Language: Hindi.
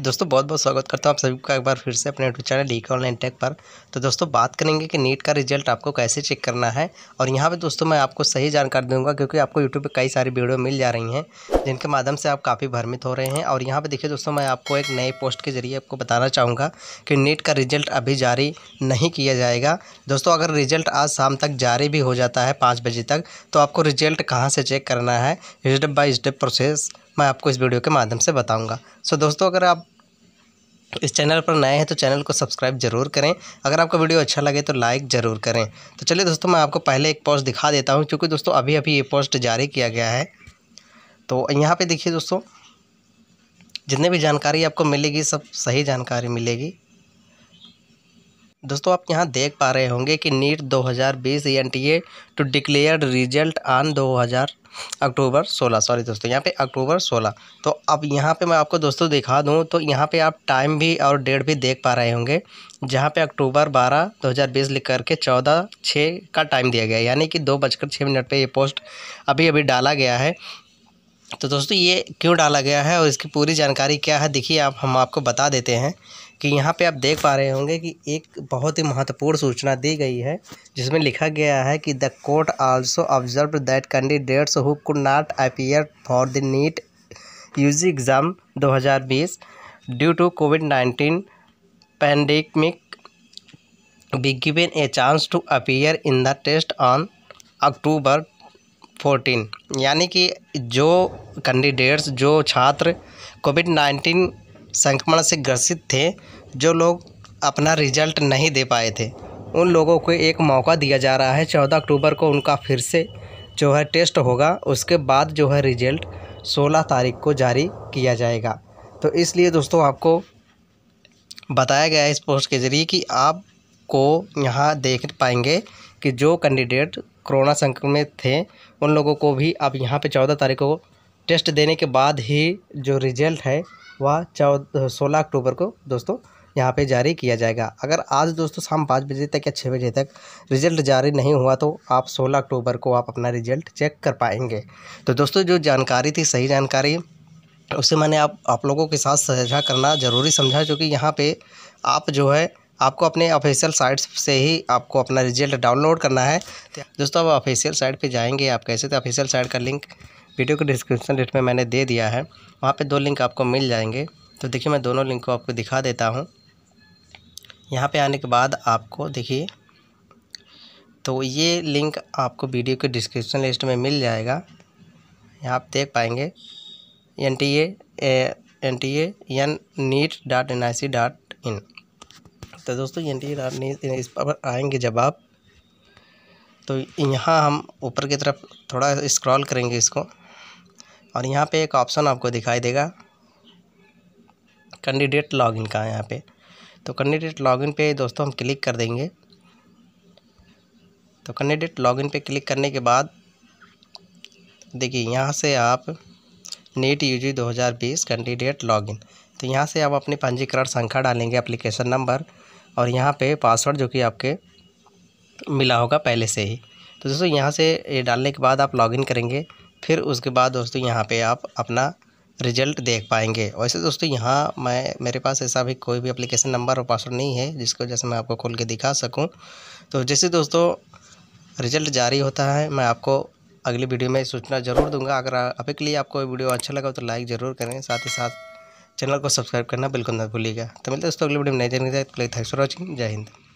दोस्तों बहुत बहुत स्वागत करता हूँ आप सभी का एक बार फिर से अपने YouTube channel D K online tech पर तो दोस्तों बात करेंगे कि नीट का रिजल्ट आपको कैसे चेक करना है और यहाँ पे दोस्तों मैं आपको सही जानकारी दूंगा क्योंकि आपको यूट्यूब पे कई सारी वीडियो मिल जा रही हैं जिनके माध्यम से आप काफ़ी भ्रमित हो रहे हैं और यहाँ पर देखिए दोस्तों मैं आपको एक नए पोस्ट के जरिए आपको बताना चाहूँगा कि नीट का रिजल्ट अभी जारी नहीं किया जाएगा दोस्तों अगर रिजल्ट आज शाम तक जारी भी हो जाता है पाँच बजे तक तो आपको रिजल्ट कहाँ से चेक करना है स्टेप बाई स्टेप प्रोसेस मैं आपको इस वीडियो के माध्यम से बताऊँगा सो दोस्तों अगर आप इस चैनल पर नए हैं तो चैनल को सब्सक्राइब जरूर करें अगर आपका वीडियो अच्छा लगे तो लाइक ज़रूर करें तो चलिए दोस्तों मैं आपको पहले एक पोस्ट दिखा देता हूँ क्योंकि दोस्तों अभी अभी ये पोस्ट जारी किया गया है तो यहाँ पे देखिए दोस्तों जितने भी जानकारी आपको मिलेगी सब सही जानकारी मिलेगी दोस्तों आप यहाँ देख पा रहे होंगे कि NEET 2020 NTA to declare result on 2000 October 16 sorry दोस्तों यहाँ पे अक्टूबर 16 तो अब यहाँ पे मैं आपको दोस्तों दिखा दूँ तो यहाँ पे आप टाइम भी और डेट भी देख पा रहे होंगे जहाँ पे अक्टूबर 12 2020 लिख करके चौदह छः का टाइम दिया गया यानी कि दो बजकर छः मिनट पर ये पोस्ट अभी अभी डाला गया है तो दोस्तों ये क्यों डाला गया है और इसकी पूरी जानकारी क्या है देखिए आप हम आपको बता देते हैं कि यहाँ पे आप देख पा रहे होंगे कि एक बहुत ही महत्वपूर्ण सूचना दी गई है जिसमें लिखा गया है कि the court also observe that candidates who could not appear for the NEET UG exam 2020 due to COVID nineteen pandemic be given a chance to appear in the test on October 14 यानी कि जो कैंडिडेट्स जो छात्र कोविड नाइन्टीन संक्रमण से ग्रसित थे जो लोग अपना रिजल्ट नहीं दे पाए थे उन लोगों को एक मौका दिया जा रहा है चौदह अक्टूबर को उनका फिर से जो है टेस्ट होगा उसके बाद जो है रिजल्ट सोलह तारीख को जारी किया जाएगा तो इसलिए दोस्तों आपको बताया गया है इस पोस्ट के ज़रिए कि आपको यहाँ देख पाएंगे कि जो कैंडिडेट कोरोना संक्रमित थे उन लोगों को भी आप यहाँ पे चौदह तारीख को टेस्ट देने के बाद ही जो रिजल्ट है वह चौदह सोलह अक्टूबर को दोस्तों यहाँ पे जारी किया जाएगा अगर आज दोस्तों शाम पाँच बजे तक या छः बजे तक रिजल्ट जारी नहीं हुआ तो आप सोलह अक्टूबर को आप अपना रिजल्ट चेक कर पाएंगे तो दोस्तों जो जानकारी थी सही जानकारी उसे मैंने आप आप लोगों के साथ साझा करना ज़रूरी समझा क्योंकि यहाँ पे आप जो है आपको अपने ऑफिशियल साइट से ही आपको अपना रिजल्ट डाउनलोड करना है दोस्तों आप ऑफिशियल साइट पर जाएंगे आप कैसे तो ऑफिशियल साइट का लिंक वीडियो के डिस्क्रिप्शन लिस्ट में मैंने दे दिया है वहाँ पे दो लिंक आपको मिल जाएंगे तो देखिए मैं दोनों लिंक को आपको दिखा देता हूँ यहाँ पे आने के बाद आपको देखिए तो ये लिंक आपको वीडियो के डिस्क्रिप्शन लिस्ट में मिल जाएगा यहाँ आप देख पाएंगे N T A N T N NEET dot N I C dot in तो दोस्तों N T A dot NEET इस पर आएंगे जब आप तो यहाँ हम ऊपर की तरफ थोड़ा स्क्रॉल करेंगे इसको और यहाँ पे एक ऑप्शन आपको दिखाई देगा कैंडिडेट लॉगिन का यहाँ पे तो कैंडिडेट लॉगिन पे दोस्तों हम क्लिक कर देंगे तो कैंडिडेट लॉगिन पे क्लिक करने के बाद देखिए यहाँ से आप नीट यू जी दो हज़ार बीस कैंडिडेट लॉगिन तो यहाँ से आप अपनी पंजीकरण संख्या डालेंगे अप्लीकेशन नंबर और यहाँ पे पासवर्ड जो कि आपके मिला होगा पहले से ही तो दोस्तों यहाँ से ये डालने के बाद आप लॉगिन करेंगे फिर उसके बाद दोस्तों यहाँ पे आप अपना रिजल्ट देख पाएंगे वैसे दोस्तों यहाँ मैं मेरे पास ऐसा भी कोई भी अप्लीकेशन नंबर और पासवर्ड नहीं है जिसको जैसे मैं आपको खोल के दिखा सकूँ तो जैसे दोस्तों रिजल्ट जारी होता है मैं आपको अगली वीडियो में सूचना ज़रूर दूंगा अगर अभी के लिए आपको वीडियो अच्छा लगा तो लाइक ज़रूर करें साथ ही साथ चैनल को सब्सक्राइब करना बिल्कुल ना भूलिएगा तो मिलते दोस्तों अगली वीडियो में नई जानकारी थैंक्स फॉर वॉचिंग जय हिंद